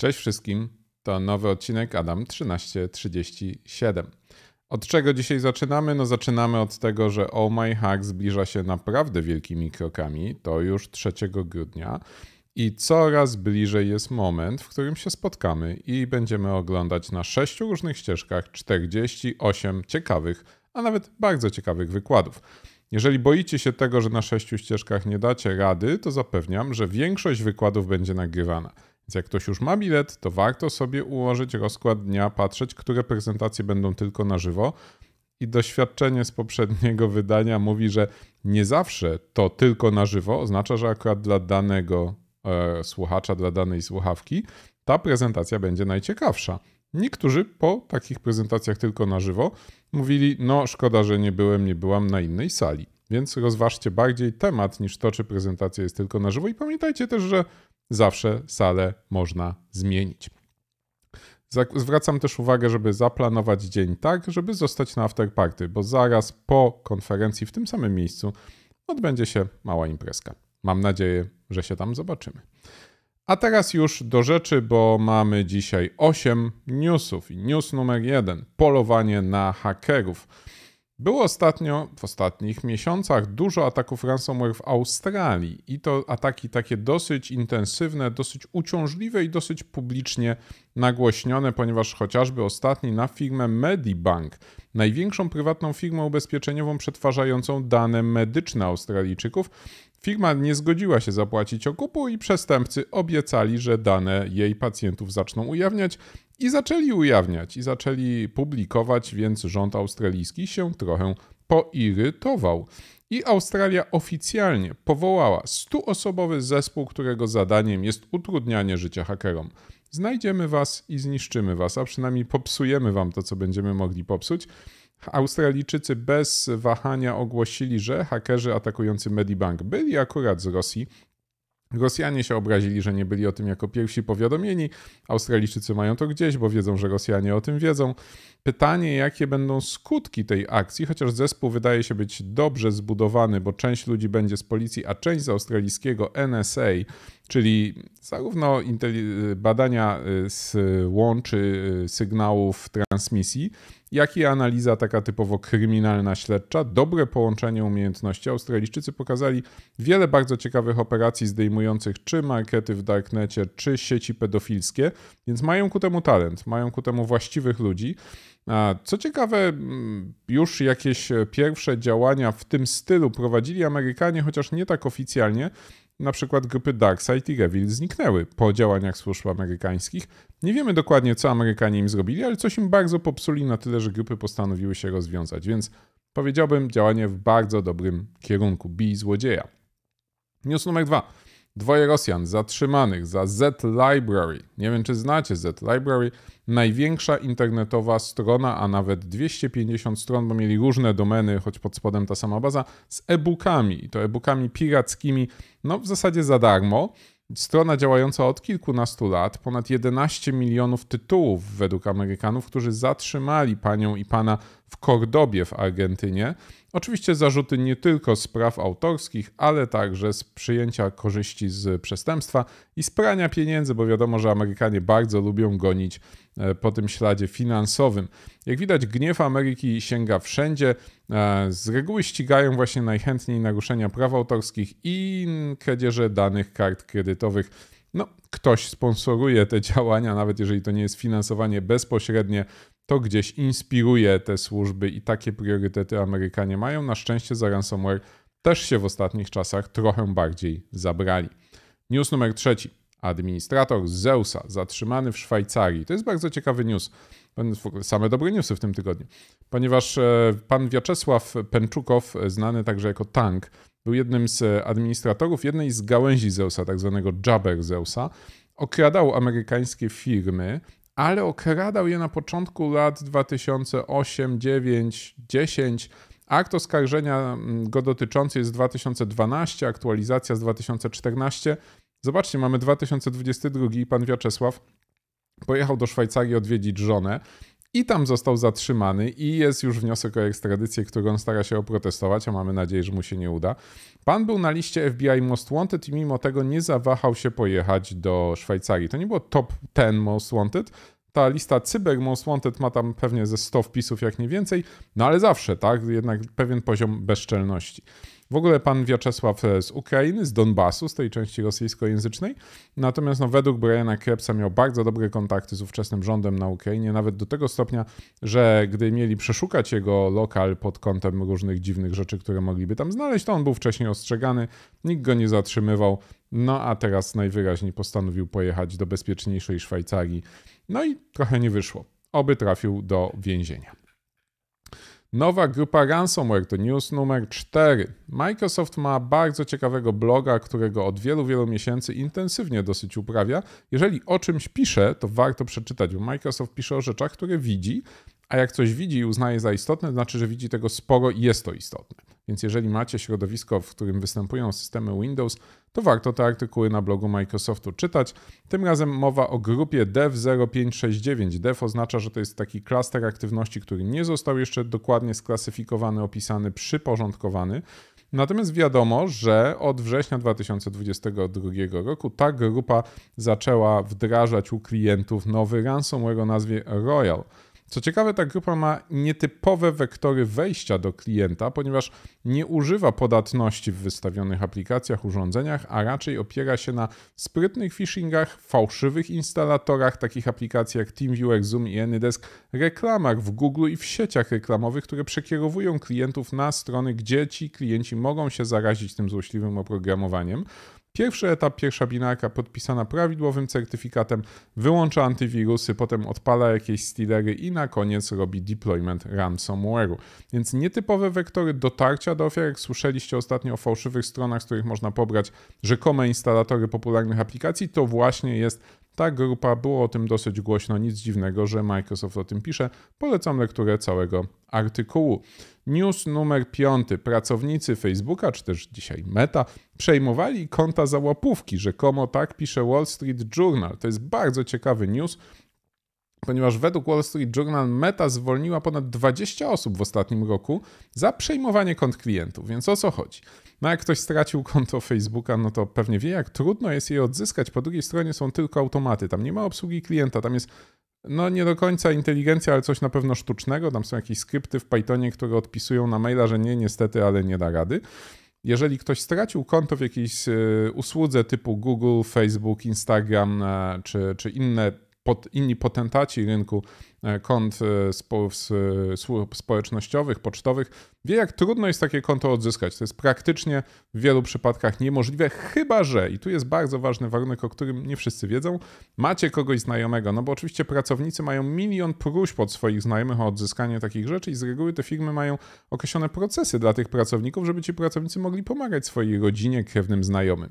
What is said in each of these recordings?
Cześć wszystkim, to nowy odcinek Adam 1337. Od czego dzisiaj zaczynamy? No zaczynamy od tego, że Oh My Hack zbliża się naprawdę wielkimi krokami, to już 3 grudnia. I coraz bliżej jest moment, w którym się spotkamy i będziemy oglądać na sześciu różnych ścieżkach 48 ciekawych, a nawet bardzo ciekawych wykładów. Jeżeli boicie się tego, że na sześciu ścieżkach nie dacie rady, to zapewniam, że większość wykładów będzie nagrywana. Więc jak ktoś już ma bilet, to warto sobie ułożyć rozkład dnia, patrzeć, które prezentacje będą tylko na żywo. I doświadczenie z poprzedniego wydania mówi, że nie zawsze to tylko na żywo oznacza, że akurat dla danego e, słuchacza, dla danej słuchawki ta prezentacja będzie najciekawsza. Niektórzy po takich prezentacjach tylko na żywo mówili: No, szkoda, że nie byłem, nie byłam na innej sali. Więc rozważcie bardziej temat niż to, czy prezentacja jest tylko na żywo. I pamiętajcie też, że zawsze salę można zmienić. Zwracam też uwagę, żeby zaplanować dzień tak, żeby zostać na afterparty, bo zaraz po konferencji w tym samym miejscu odbędzie się mała imprezka. Mam nadzieję, że się tam zobaczymy. A teraz już do rzeczy, bo mamy dzisiaj 8 newsów. News numer 1: polowanie na hakerów. Było ostatnio, w ostatnich miesiącach, dużo ataków ransomware w Australii i to ataki takie dosyć intensywne, dosyć uciążliwe i dosyć publicznie nagłośnione, ponieważ chociażby ostatni na firmę Medibank, największą prywatną firmę ubezpieczeniową przetwarzającą dane medyczne Australijczyków, Firma nie zgodziła się zapłacić okupu i przestępcy obiecali, że dane jej pacjentów zaczną ujawniać i zaczęli ujawniać i zaczęli publikować, więc rząd australijski się trochę poirytował. I Australia oficjalnie powołała 100-osobowy zespół, którego zadaniem jest utrudnianie życia hakerom. Znajdziemy was i zniszczymy was, a przynajmniej popsujemy wam to, co będziemy mogli popsuć. Australijczycy bez wahania ogłosili, że hakerzy atakujący Medibank byli akurat z Rosji. Rosjanie się obrazili, że nie byli o tym jako pierwsi powiadomieni. Australijczycy mają to gdzieś, bo wiedzą, że Rosjanie o tym wiedzą. Pytanie, jakie będą skutki tej akcji, chociaż zespół wydaje się być dobrze zbudowany, bo część ludzi będzie z policji, a część z australijskiego NSA, Czyli zarówno badania y, z łączy y, sygnałów transmisji, jak i analiza taka typowo kryminalna śledcza, dobre połączenie umiejętności. Australijczycy pokazali wiele bardzo ciekawych operacji zdejmujących czy markety w darknecie, czy sieci pedofilskie, więc mają ku temu talent, mają ku temu właściwych ludzi. Co ciekawe, mm, już jakieś pierwsze działania w tym stylu prowadzili Amerykanie, chociaż nie tak oficjalnie na przykład grupy Darkseid i Revil zniknęły po działaniach służb amerykańskich. Nie wiemy dokładnie, co Amerykanie im zrobili, ale coś im bardzo popsuli na tyle, że grupy postanowiły się rozwiązać, więc powiedziałbym działanie w bardzo dobrym kierunku. Bij złodzieja. News numer dwa. Dwoje Rosjan zatrzymanych za Z-Library. Nie wiem, czy znacie Z-Library. Największa internetowa strona, a nawet 250 stron, bo mieli różne domeny, choć pod spodem ta sama baza, z e-bookami. I to e-bookami pirackimi, no w zasadzie za darmo. Strona działająca od kilkunastu lat, ponad 11 milionów tytułów według Amerykanów, którzy zatrzymali panią i pana w Kordobie w Argentynie. Oczywiście zarzuty nie tylko z praw autorskich, ale także z przyjęcia korzyści z przestępstwa i z prania pieniędzy, bo wiadomo, że Amerykanie bardzo lubią gonić e, po tym śladzie finansowym. Jak widać, gniew Ameryki sięga wszędzie. E, z reguły ścigają właśnie najchętniej naruszenia praw autorskich i kradzieże danych kart kredytowych. No, ktoś sponsoruje te działania, nawet jeżeli to nie jest finansowanie bezpośrednie to gdzieś inspiruje te służby i takie priorytety Amerykanie mają. Na szczęście za ransomware też się w ostatnich czasach trochę bardziej zabrali. News numer trzeci. Administrator Zeusa zatrzymany w Szwajcarii. To jest bardzo ciekawy news. Same dobre newsy w tym tygodniu. Ponieważ e, pan Wiaczesław Pęczukow, e, znany także jako Tank, był jednym z e, administratorów jednej z gałęzi Zeusa, tak zwanego Jabber Zeusa. Okradał amerykańskie firmy ale okradał je na początku lat 2008, 9, 10. Akt oskarżenia mm, go dotyczący jest z 2012, aktualizacja z 2014. Zobaczcie, mamy 2022 i pan Wiaczesław pojechał do Szwajcarii odwiedzić żonę i tam został zatrzymany i jest już wniosek o ekstradycję, który on stara się oprotestować, a mamy nadzieję, że mu się nie uda. Pan był na liście FBI Most Wanted i mimo tego nie zawahał się pojechać do Szwajcarii. To nie było top 10 Most Wanted, ta lista Cyber Most Wanted ma tam pewnie ze 100 wpisów, jak nie więcej, no ale zawsze, tak? Jednak pewien poziom bezczelności. W ogóle pan Wiaczesław e, z Ukrainy, z Donbasu, z tej części rosyjskojęzycznej. Natomiast no, według Briana Krebsa miał bardzo dobre kontakty z ówczesnym rządem na Ukrainie, nawet do tego stopnia, że gdy mieli przeszukać jego lokal pod kątem różnych dziwnych rzeczy, które mogliby tam znaleźć, to on był wcześniej ostrzegany, nikt go nie zatrzymywał. No a teraz najwyraźniej postanowił pojechać do bezpieczniejszej Szwajcarii no i trochę nie wyszło. Oby trafił do więzienia. Nowa grupa ransomware to news numer 4. Microsoft ma bardzo ciekawego bloga, którego od wielu, wielu miesięcy intensywnie dosyć uprawia. Jeżeli o czymś pisze, to warto przeczytać, bo Microsoft pisze o rzeczach, które widzi a jak coś widzi i uznaje za istotne, to znaczy, że widzi tego sporo i jest to istotne. Więc jeżeli macie środowisko, w którym występują systemy Windows, to warto te artykuły na blogu Microsoftu czytać. Tym razem mowa o grupie Dev0569. Dev oznacza, że to jest taki klaster aktywności, który nie został jeszcze dokładnie sklasyfikowany, opisany, przyporządkowany. Natomiast wiadomo, że od września 2022 roku ta grupa zaczęła wdrażać u klientów nowy ransomware o nazwie Royal. Co ciekawe, ta grupa ma nietypowe wektory wejścia do klienta, ponieważ nie używa podatności w wystawionych aplikacjach, urządzeniach, a raczej opiera się na sprytnych phishingach, fałszywych instalatorach takich aplikacji jak TeamViewer, Zoom i AnyDesk, reklamach w Google i w sieciach reklamowych, które przekierowują klientów na strony, gdzie ci klienci mogą się zarazić tym złośliwym oprogramowaniem. Pierwszy etap, pierwsza binarka podpisana prawidłowym certyfikatem, wyłącza antywirusy, potem odpala jakieś stealery i na koniec robi deployment ransomware'u. Więc nietypowe wektory dotarcia do ofiar, jak słyszeliście ostatnio o fałszywych stronach, z których można pobrać rzekome instalatory popularnych aplikacji, to właśnie jest ta grupa, było o tym dosyć głośno, nic dziwnego, że Microsoft o tym pisze. Polecam lekturę całego artykułu. News numer 5. Pracownicy Facebooka, czy też dzisiaj Meta, przejmowali konta za łapówki. Rzekomo tak pisze Wall Street Journal. To jest bardzo ciekawy news, ponieważ według Wall Street Journal Meta zwolniła ponad 20 osób w ostatnim roku za przejmowanie kont klientów. Więc o co chodzi? No jak ktoś stracił konto Facebooka, no to pewnie wie, jak trudno jest je odzyskać. Po drugiej stronie są tylko automaty, tam nie ma obsługi klienta, tam jest no nie do końca inteligencja, ale coś na pewno sztucznego. Tam są jakieś skrypty w Pythonie, które odpisują na maila, że nie, niestety, ale nie da rady. Jeżeli ktoś stracił konto w jakiejś e, usłudze typu Google, Facebook, Instagram e, czy, czy inne pod, inni potentaci rynku E, kont e, e, społecznościowych, pocztowych, wie jak trudno jest takie konto odzyskać. To jest praktycznie w wielu przypadkach niemożliwe, chyba że, i tu jest bardzo ważny warunek, o którym nie wszyscy wiedzą, macie kogoś znajomego, no bo oczywiście pracownicy mają milion próśb od swoich znajomych o odzyskanie takich rzeczy i z reguły te firmy mają określone procesy dla tych pracowników, żeby ci pracownicy mogli pomagać swojej rodzinie, krewnym znajomym.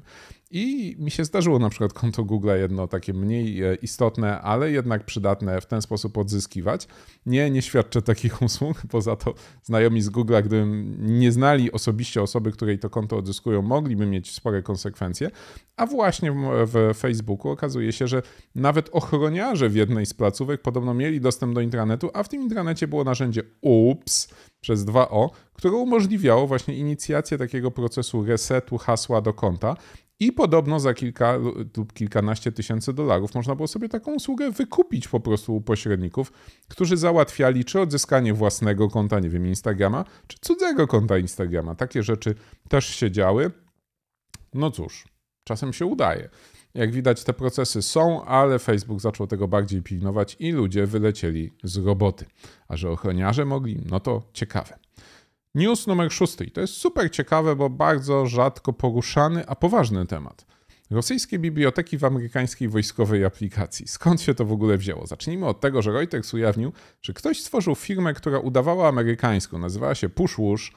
I mi się zdarzyło na przykład konto Google jedno takie mniej istotne, ale jednak przydatne w ten sposób odzyskać nie, nie świadczę takich usług. Poza to znajomi z Googlea, gdybym nie znali osobiście osoby, której to konto odzyskują, mogliby mieć spore konsekwencje. A właśnie w Facebooku okazuje się, że nawet ochroniarze w jednej z placówek podobno mieli dostęp do intranetu, a w tym intranecie było narzędzie UPS przez 2O, które umożliwiało właśnie inicjację takiego procesu resetu hasła do konta. I podobno za kilka lub kilkanaście tysięcy dolarów można było sobie taką usługę wykupić po prostu u pośredników, którzy załatwiali czy odzyskanie własnego konta, nie wiem, Instagrama, czy cudzego konta Instagrama. Takie rzeczy też się działy. No cóż, czasem się udaje. Jak widać, te procesy są, ale Facebook zaczął tego bardziej pilnować i ludzie wylecieli z roboty. A że ochroniarze mogli, no to ciekawe. News numer I To jest super ciekawe, bo bardzo rzadko poruszany, a poważny temat. Rosyjskie biblioteki w amerykańskiej wojskowej aplikacji. Skąd się to w ogóle wzięło? Zacznijmy od tego, że Reuters ujawnił, że ktoś stworzył firmę, która udawała amerykańską, nazywała się PushWush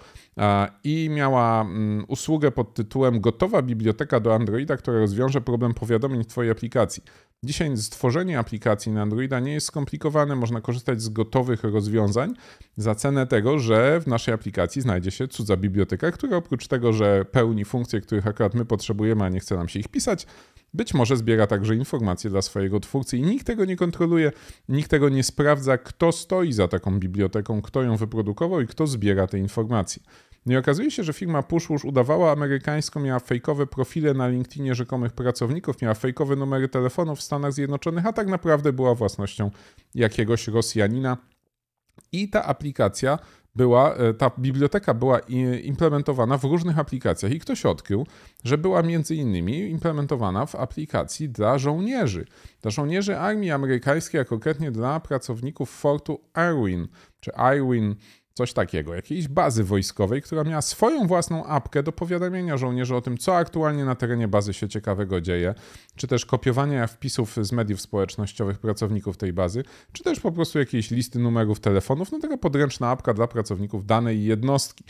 i miała mm, usługę pod tytułem Gotowa biblioteka do Androida, która rozwiąże problem powiadomień w Twojej aplikacji. Dzisiaj stworzenie aplikacji na Androida nie jest skomplikowane, można korzystać z gotowych rozwiązań za cenę tego, że w naszej aplikacji znajdzie się cudza biblioteka, która oprócz tego, że pełni funkcje, których akurat my potrzebujemy, a nie chce nam się ich pisać, być może zbiera także informacje dla swojego twórcy i nikt tego nie kontroluje, nikt tego nie sprawdza, kto stoi za taką biblioteką, kto ją wyprodukował i kto zbiera te informacje. No i okazuje się, że firma Pushwush udawała amerykańską, miała fejkowe profile na LinkedInie rzekomych pracowników, miała fejkowe numery telefonów w Stanach Zjednoczonych, a tak naprawdę była własnością jakiegoś Rosjanina. I ta aplikacja była, e, ta biblioteka była e, implementowana w różnych aplikacjach i ktoś odkrył, że była między innymi implementowana w aplikacji dla żołnierzy. Dla żołnierzy armii amerykańskiej, a konkretnie dla pracowników fortu Irwin, czy Irwin, coś takiego, jakiejś bazy wojskowej, która miała swoją własną apkę do powiadamiania żołnierzy o tym, co aktualnie na terenie bazy się ciekawego dzieje, czy też kopiowania wpisów z mediów społecznościowych pracowników tej bazy, czy też po prostu jakieś listy numerów telefonów, no taka podręczna apka dla pracowników danej jednostki.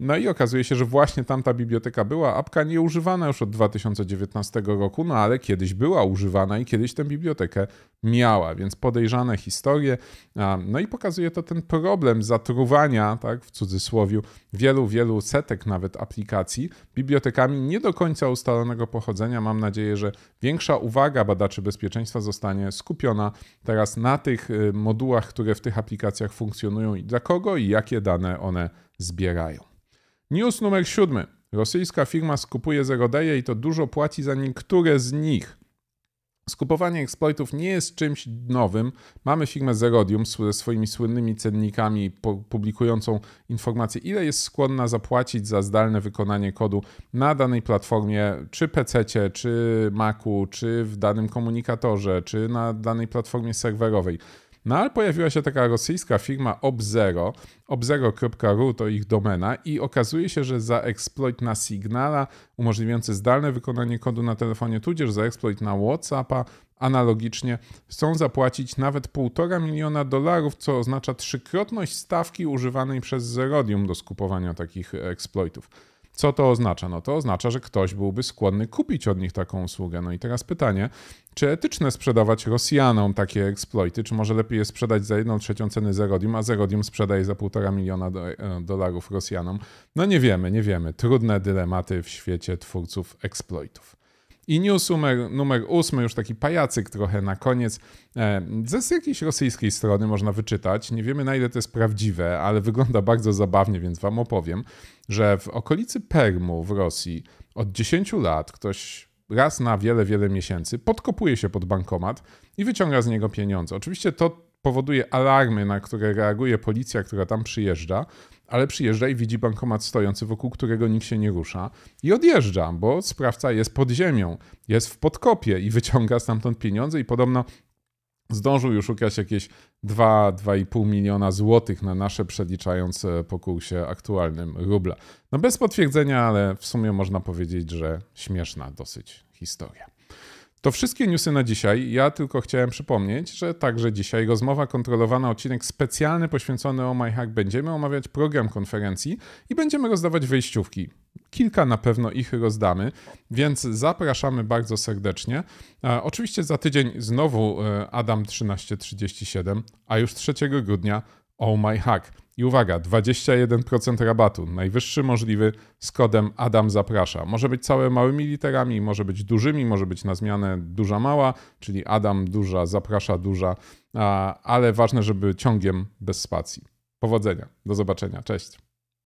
No i okazuje się, że właśnie tam ta biblioteka była, apka nie używana już od 2019 roku, no ale kiedyś była używana i kiedyś tę bibliotekę miała, więc podejrzane historie. No i pokazuje to ten problem zatruwania, tak w cudzysłowie, wielu, wielu setek nawet aplikacji bibliotekami nie do końca ustalonego pochodzenia. Mam nadzieję, że większa uwaga badaczy bezpieczeństwa zostanie skupiona teraz na tych y, modułach, które w tych aplikacjach funkcjonują i dla kogo i jakie dane one zbierają. News numer 7. Rosyjska firma skupuje zerodeje i to dużo płaci za niektóre z nich. Skupowanie eksploitów nie jest czymś nowym. Mamy firmę Zerodium ze swoimi słynnymi cennikami publikującą informacje, ile jest skłonna zapłacić za zdalne wykonanie kodu na danej platformie, czy PC, czy Macu, czy w danym komunikatorze, czy na danej platformie serwerowej. No ale pojawiła się taka rosyjska firma Obzero, obzero.ru to ich domena i okazuje się, że za exploit na Signala umożliwiający zdalne wykonanie kodu na telefonie, tudzież za exploit na WhatsAppa, Analogicznie chcą zapłacić nawet 1,5 miliona dolarów, co oznacza trzykrotność stawki używanej przez Zerodium do skupowania takich exploitów. Co to oznacza? No to oznacza, że ktoś byłby skłonny kupić od nich taką usługę. No i teraz pytanie, czy etyczne sprzedawać Rosjanom takie exploity, czy może lepiej je sprzedać za jedną trzecią ceny Zerodium, a Zerodium sprzedaje za półtora miliona e, dolarów Rosjanom? No nie wiemy, nie wiemy. Trudne dylematy w świecie twórców exploitów. I news numer, numer już taki pajacyk trochę na koniec. E, z jakiejś rosyjskiej strony można wyczytać, nie wiemy na ile to jest prawdziwe, ale wygląda bardzo zabawnie, więc wam opowiem, że w okolicy Permu w Rosji od 10 lat ktoś raz na wiele, wiele miesięcy podkopuje się pod bankomat i wyciąga z niego pieniądze. Oczywiście to powoduje alarmy, na które reaguje policja, która tam przyjeżdża ale przyjeżdża i widzi bankomat stojący, wokół którego nikt się nie rusza i odjeżdża, bo sprawca jest pod ziemią, jest w podkopie i wyciąga stamtąd pieniądze i podobno zdążył już ukraść jakieś 2-2,5 miliona złotych na nasze przeliczając e, po kursie aktualnym rubla. No bez potwierdzenia, ale w sumie można powiedzieć, że śmieszna dosyć historia. To wszystkie newsy na dzisiaj. Ja tylko chciałem przypomnieć, że także dzisiaj rozmowa kontrolowana, odcinek specjalny poświęcony o MyHack. Będziemy omawiać program konferencji i będziemy rozdawać wyjściówki. Kilka na pewno ich rozdamy, więc zapraszamy bardzo serdecznie. E, oczywiście za tydzień znowu e, Adam 1337, a już 3 grudnia o My Hack. I uwaga, 21% rabatu, najwyższy możliwy z kodem Adam zaprasza. Może być całe małymi literami, może być dużymi, może być na zmianę duża mała, czyli Adam duża, zaprasza duża, ale ważne, żeby ciągiem bez spacji. Powodzenia, do zobaczenia, cześć.